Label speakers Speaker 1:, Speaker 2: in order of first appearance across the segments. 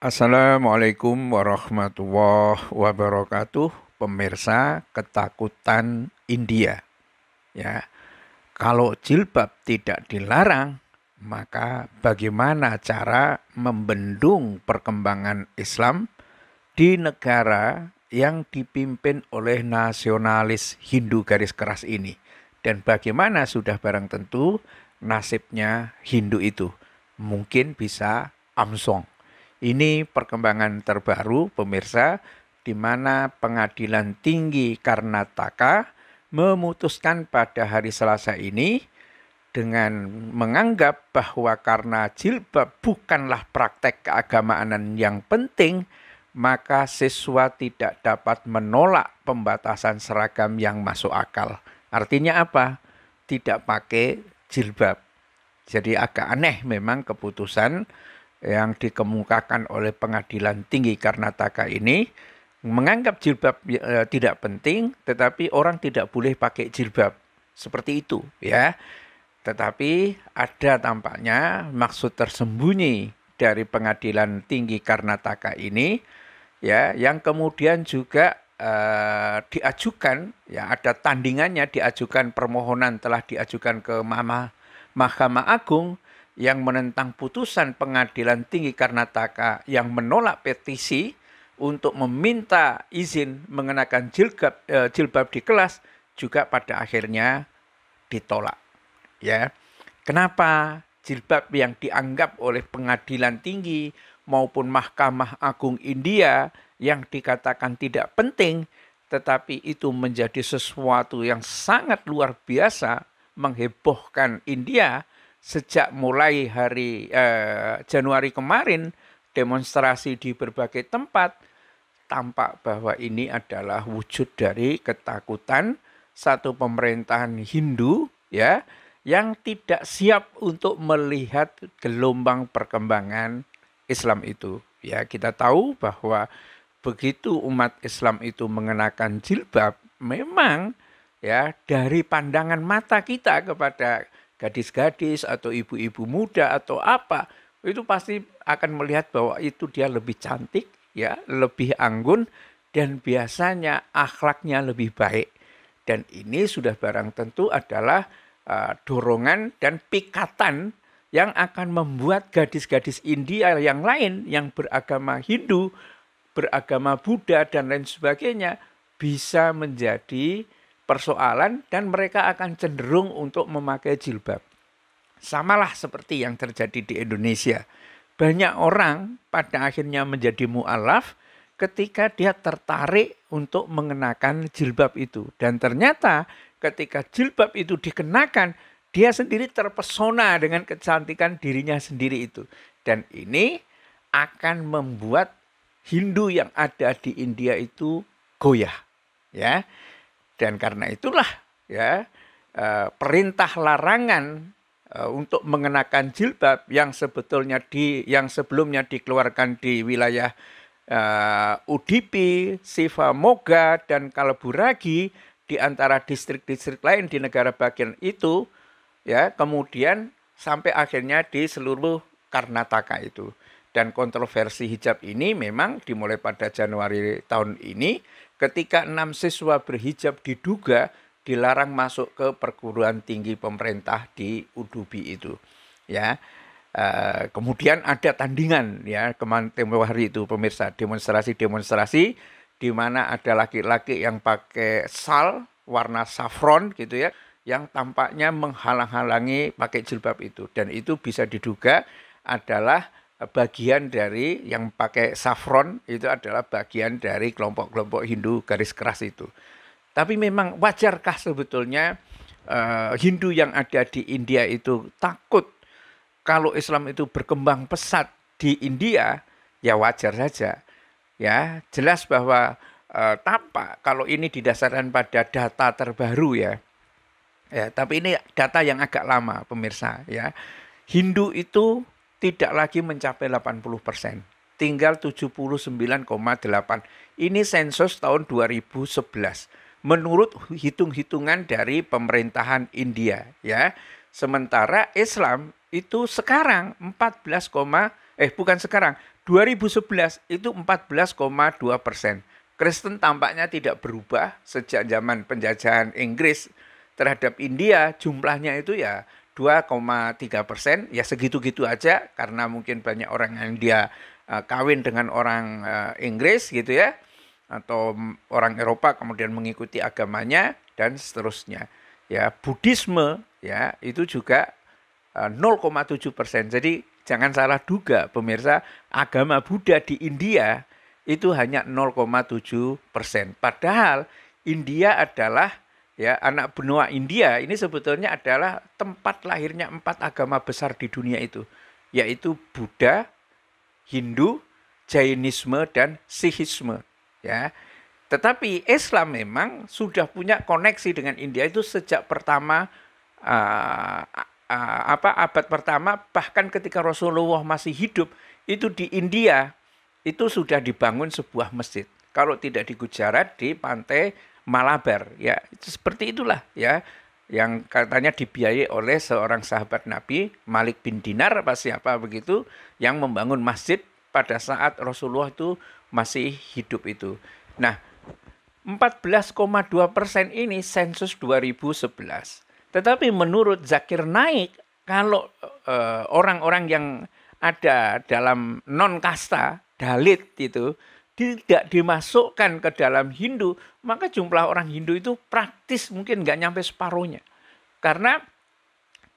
Speaker 1: Assalamualaikum warahmatullahi wabarakatuh, pemirsa ketakutan India. Ya, kalau jilbab tidak dilarang, maka bagaimana cara membendung perkembangan Islam di negara yang dipimpin oleh nasionalis Hindu garis keras ini? Dan bagaimana sudah barang tentu nasibnya Hindu itu? Mungkin bisa amsong ini perkembangan terbaru pemirsa di mana Pengadilan Tinggi Karnataka memutuskan pada hari Selasa ini dengan menganggap bahwa karena jilbab bukanlah praktek keagamaan yang penting, maka siswa tidak dapat menolak pembatasan seragam yang masuk akal. Artinya apa? Tidak pakai jilbab. Jadi agak aneh memang keputusan yang dikemukakan oleh pengadilan tinggi Karnataka ini menganggap jilbab e, tidak penting tetapi orang tidak boleh pakai jilbab seperti itu ya tetapi ada tampaknya maksud tersembunyi dari pengadilan tinggi Karnataka ini ya yang kemudian juga e, diajukan ya ada tandingannya diajukan permohonan telah diajukan ke Mahkamah Agung yang menentang putusan pengadilan tinggi Karnataka yang menolak petisi untuk meminta izin mengenakan jilbab, e, jilbab di kelas juga pada akhirnya ditolak. Ya, kenapa jilbab yang dianggap oleh pengadilan tinggi maupun Mahkamah Agung India yang dikatakan tidak penting, tetapi itu menjadi sesuatu yang sangat luar biasa menghebohkan India sejak mulai hari eh, Januari kemarin demonstrasi di berbagai tempat tampak bahwa ini adalah wujud dari ketakutan satu pemerintahan Hindu ya yang tidak siap untuk melihat gelombang perkembangan Islam itu. Ya, kita tahu bahwa begitu umat Islam itu mengenakan jilbab, memang ya dari pandangan mata kita kepada gadis-gadis atau ibu-ibu muda atau apa itu pasti akan melihat bahwa itu dia lebih cantik ya lebih anggun dan biasanya akhlaknya lebih baik dan ini sudah barang tentu adalah uh, dorongan dan pikatan yang akan membuat gadis-gadis India yang lain yang beragama Hindu, beragama Buddha dan lain sebagainya bisa menjadi persoalan dan mereka akan cenderung untuk memakai jilbab. Samalah seperti yang terjadi di Indonesia. Banyak orang pada akhirnya menjadi mu'alaf ketika dia tertarik untuk mengenakan jilbab itu. Dan ternyata ketika jilbab itu dikenakan, dia sendiri terpesona dengan kecantikan dirinya sendiri itu. Dan ini akan membuat Hindu yang ada di India itu goyah. Ya. Dan karena itulah ya eh, perintah larangan eh, untuk mengenakan jilbab yang sebetulnya di yang sebelumnya dikeluarkan di wilayah uh, eh, UDP, Siva Moga dan Kaleburagi di antara distrik-distrik lain di negara bagian itu ya kemudian sampai akhirnya di seluruh Karnataka itu. Dan kontroversi hijab ini memang dimulai pada Januari tahun ini ketika enam siswa berhijab diduga dilarang masuk ke perguruan tinggi pemerintah di Udubi itu. Ya, Uh, kemudian ada tandingan ya kemarin hari itu pemirsa demonstrasi-demonstrasi di mana ada laki-laki yang pakai sal warna saffron gitu ya yang tampaknya menghalang-halangi pakai jilbab itu dan itu bisa diduga adalah bagian dari yang pakai saffron itu adalah bagian dari kelompok-kelompok Hindu garis keras itu. Tapi memang wajarkah sebetulnya eh, Hindu yang ada di India itu takut kalau Islam itu berkembang pesat di India? Ya wajar saja. Ya, jelas bahwa uh, tampak kalau ini didasarkan pada data terbaru ya. Ya, tapi ini data yang agak lama pemirsa ya. Hindu itu tidak lagi mencapai 80%, tinggal 79,8. Ini sensus tahun 2011 menurut hitung-hitungan dari pemerintahan India ya. Sementara Islam itu sekarang 14, eh bukan sekarang 2011 itu 14,2 persen. Kristen tampaknya tidak berubah sejak zaman penjajahan Inggris terhadap India jumlahnya itu ya 2,3 persen ya segitu-gitu aja karena mungkin banyak orang yang dia uh, kawin dengan orang uh, Inggris gitu ya atau orang Eropa kemudian mengikuti agamanya dan seterusnya ya Budisme ya itu juga eh, uh, 0,7 persen jadi jangan salah duga pemirsa agama Buddha di India itu hanya 0,7 persen padahal India adalah ya anak benua India ini sebetulnya adalah tempat lahirnya empat agama besar di dunia itu yaitu Buddha, Hindu, Jainisme dan Sikhisme ya. Tetapi Islam memang sudah punya koneksi dengan India itu sejak pertama uh, uh, apa abad pertama bahkan ketika Rasulullah masih hidup itu di India itu sudah dibangun sebuah masjid. Kalau tidak di Gujarat di pantai Malabar ya itu seperti itulah ya yang katanya dibiayai oleh seorang sahabat Nabi Malik bin Dinar apa siapa begitu yang membangun masjid pada saat Rasulullah itu masih hidup itu. Nah, 14,2 persen ini sensus 2011. Tetapi menurut Zakir Naik, kalau eh, orang-orang e, yang ada dalam non kasta, dalit itu, tidak dimasukkan ke dalam Hindu, maka jumlah orang Hindu itu praktis mungkin nggak nyampe separuhnya. Karena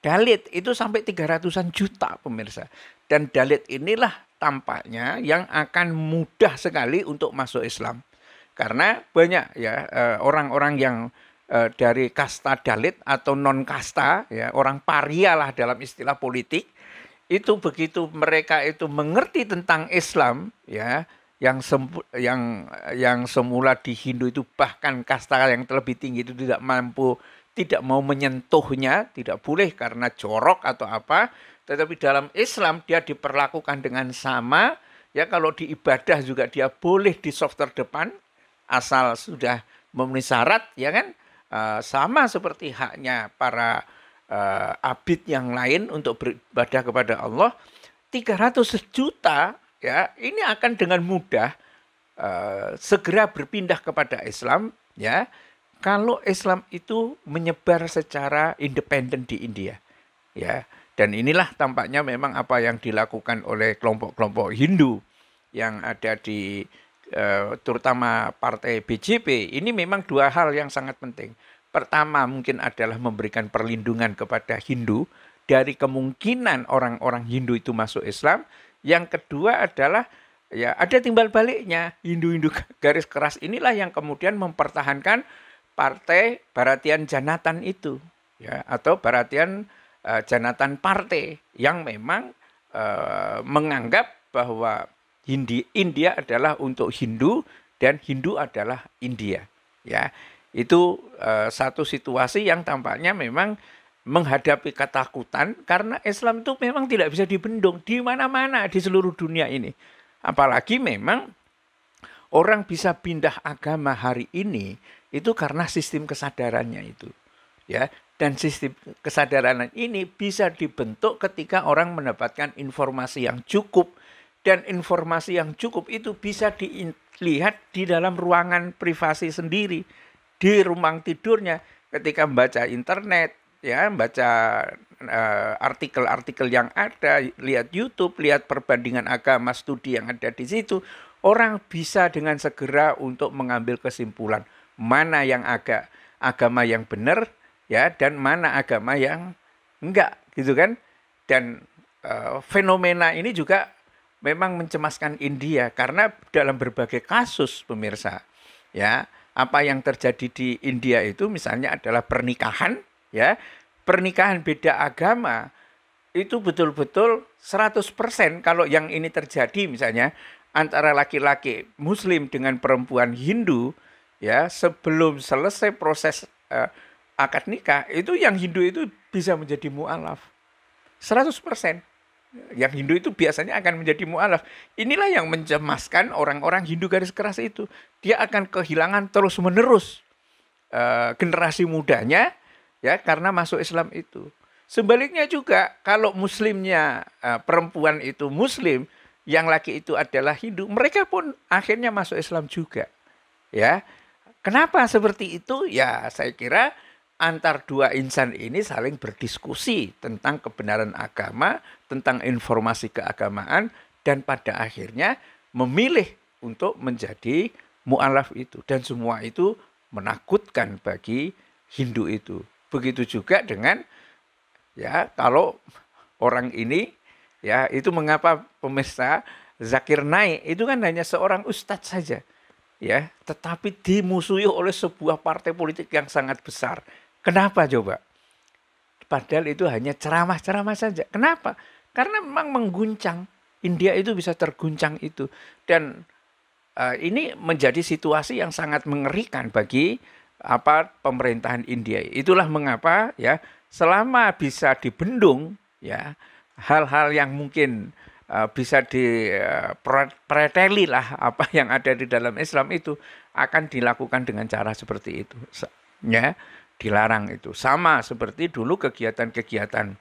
Speaker 1: Dalit itu sampai 300-an juta pemirsa. Dan Dalit inilah tampaknya yang akan mudah sekali untuk masuk Islam. Karena banyak ya eh, orang-orang yang eh, dari kasta Dalit atau non kasta ya orang paria lah dalam istilah politik itu begitu mereka itu mengerti tentang Islam ya yang sempu, yang yang semula di Hindu itu bahkan kasta yang terlebih tinggi itu tidak mampu tidak mau menyentuhnya tidak boleh karena jorok atau apa tetapi dalam Islam dia diperlakukan dengan sama ya kalau di ibadah juga dia boleh di soft depan asal sudah memenuhi syarat ya kan e, sama seperti haknya para e, abid yang lain untuk beribadah kepada Allah 300 juta ya ini akan dengan mudah uh, segera berpindah kepada Islam ya kalau Islam itu menyebar secara independen di India ya dan inilah tampaknya memang apa yang dilakukan oleh kelompok-kelompok Hindu yang ada di uh, terutama partai BJP ini memang dua hal yang sangat penting pertama mungkin adalah memberikan perlindungan kepada Hindu dari kemungkinan orang-orang Hindu itu masuk Islam yang kedua adalah ya ada timbal baliknya. Hindu-Hindu garis keras inilah yang kemudian mempertahankan partai Baratian Janatan itu ya atau Baratian uh, Janatan Partai yang memang uh, menganggap bahwa Hindi India adalah untuk Hindu dan Hindu adalah India ya. Itu uh, satu situasi yang tampaknya memang menghadapi ketakutan karena Islam itu memang tidak bisa dibendung di mana-mana di seluruh dunia ini. Apalagi memang orang bisa pindah agama hari ini itu karena sistem kesadarannya itu. Ya, dan sistem kesadaran ini bisa dibentuk ketika orang mendapatkan informasi yang cukup dan informasi yang cukup itu bisa dilihat di dalam ruangan privasi sendiri di rumah tidurnya ketika membaca internet ya baca eh, artikel-artikel uh, yang ada, lihat YouTube, lihat perbandingan agama studi yang ada di situ, orang bisa dengan segera untuk mengambil kesimpulan mana yang agak agama yang benar ya dan mana agama yang enggak gitu kan. Dan uh, fenomena ini juga memang mencemaskan India karena dalam berbagai kasus pemirsa ya apa yang terjadi di India itu misalnya adalah pernikahan ya pernikahan beda agama itu betul-betul 100% kalau yang ini terjadi misalnya antara laki-laki muslim dengan perempuan Hindu ya sebelum selesai proses uh, akad nikah itu yang Hindu itu bisa menjadi mualaf 100% yang Hindu itu biasanya akan menjadi mualaf inilah yang mencemaskan orang-orang Hindu garis keras itu dia akan kehilangan terus menerus uh, eh, generasi mudanya ya karena masuk Islam itu. Sebaliknya juga kalau muslimnya eh, perempuan itu muslim, yang laki itu adalah Hindu, mereka pun akhirnya masuk Islam juga. Ya. Kenapa seperti itu? Ya, saya kira antar dua insan ini saling berdiskusi tentang kebenaran agama, tentang informasi keagamaan dan pada akhirnya memilih untuk menjadi mualaf itu dan semua itu menakutkan bagi Hindu itu. Begitu juga dengan ya kalau orang ini ya itu mengapa pemirsa Zakir Naik itu kan hanya seorang ustadz saja ya tetapi dimusuhi oleh sebuah partai politik yang sangat besar. Kenapa coba? Padahal itu hanya ceramah-ceramah saja. Kenapa? Karena memang mengguncang. India itu bisa terguncang itu dan uh, ini menjadi situasi yang sangat mengerikan bagi apa pemerintahan India. Itulah mengapa ya selama bisa dibendung ya hal-hal yang mungkin uh, bisa dipreteli e, uh, lah apa yang ada di dalam Islam itu akan dilakukan dengan cara seperti itu ya dilarang itu sama seperti dulu kegiatan-kegiatan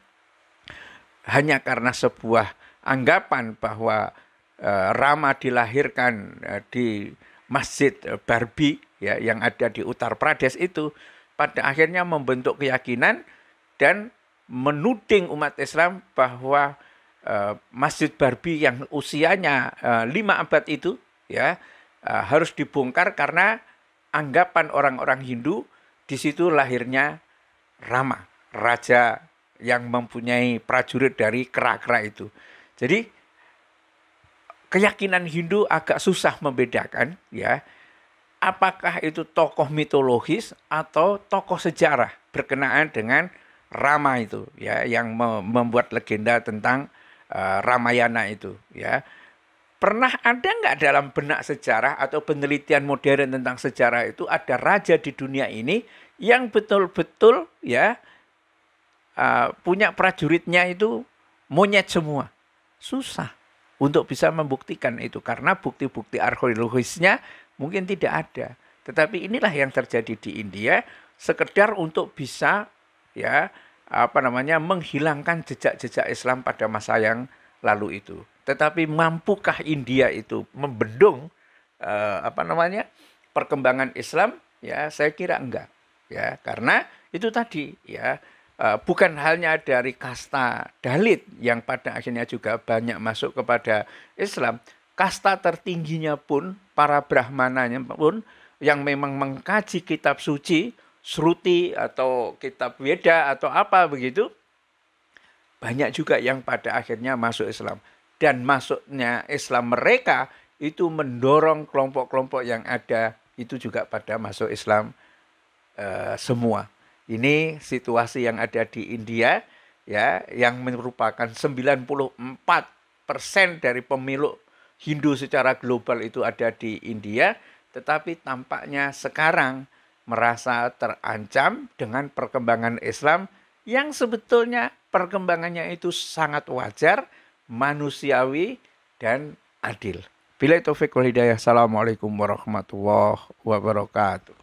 Speaker 1: hanya karena sebuah anggapan bahwa uh, Rama dilahirkan uh, di Masjid Barbie ya yang ada di Uttar Pradesh itu pada akhirnya membentuk keyakinan dan menuding umat Islam bahwa uh, Masjid Barbi yang usianya eh, lima abad itu ya uh, harus dibongkar karena anggapan orang-orang Hindu di situ lahirnya Rama, raja yang mempunyai prajurit dari kera-kera itu. Jadi keyakinan Hindu agak susah membedakan ya apakah itu tokoh mitologis atau tokoh sejarah berkenaan dengan Rama itu ya yang membuat legenda tentang uh, Ramayana itu ya pernah ada nggak dalam benak sejarah atau penelitian modern tentang sejarah itu ada raja di dunia ini yang betul-betul ya uh, punya prajuritnya itu monyet semua susah untuk bisa membuktikan itu karena bukti-bukti arkeologisnya mungkin tidak ada. Tetapi inilah yang terjadi di India sekedar untuk bisa ya apa namanya menghilangkan jejak-jejak Islam pada masa yang lalu itu. Tetapi mampukah India itu membendung eh, apa namanya perkembangan Islam? Ya, saya kira enggak. Ya, karena itu tadi ya eh, bukan halnya dari kasta Dalit yang pada akhirnya juga banyak masuk kepada Islam, kasta tertingginya pun, para brahmananya pun, yang memang mengkaji kitab suci, sruti atau kitab weda atau apa begitu, banyak juga yang pada akhirnya masuk Islam. Dan masuknya Islam mereka itu mendorong kelompok-kelompok yang ada itu juga pada masuk Islam e, semua. Ini situasi yang ada di India ya yang merupakan 94 persen dari pemilu Hindu secara global itu ada di India, tetapi tampaknya sekarang merasa terancam dengan perkembangan Islam yang sebetulnya perkembangannya itu sangat wajar, manusiawi, dan adil. Bila itu Hidayah, Assalamualaikum warahmatullahi wabarakatuh.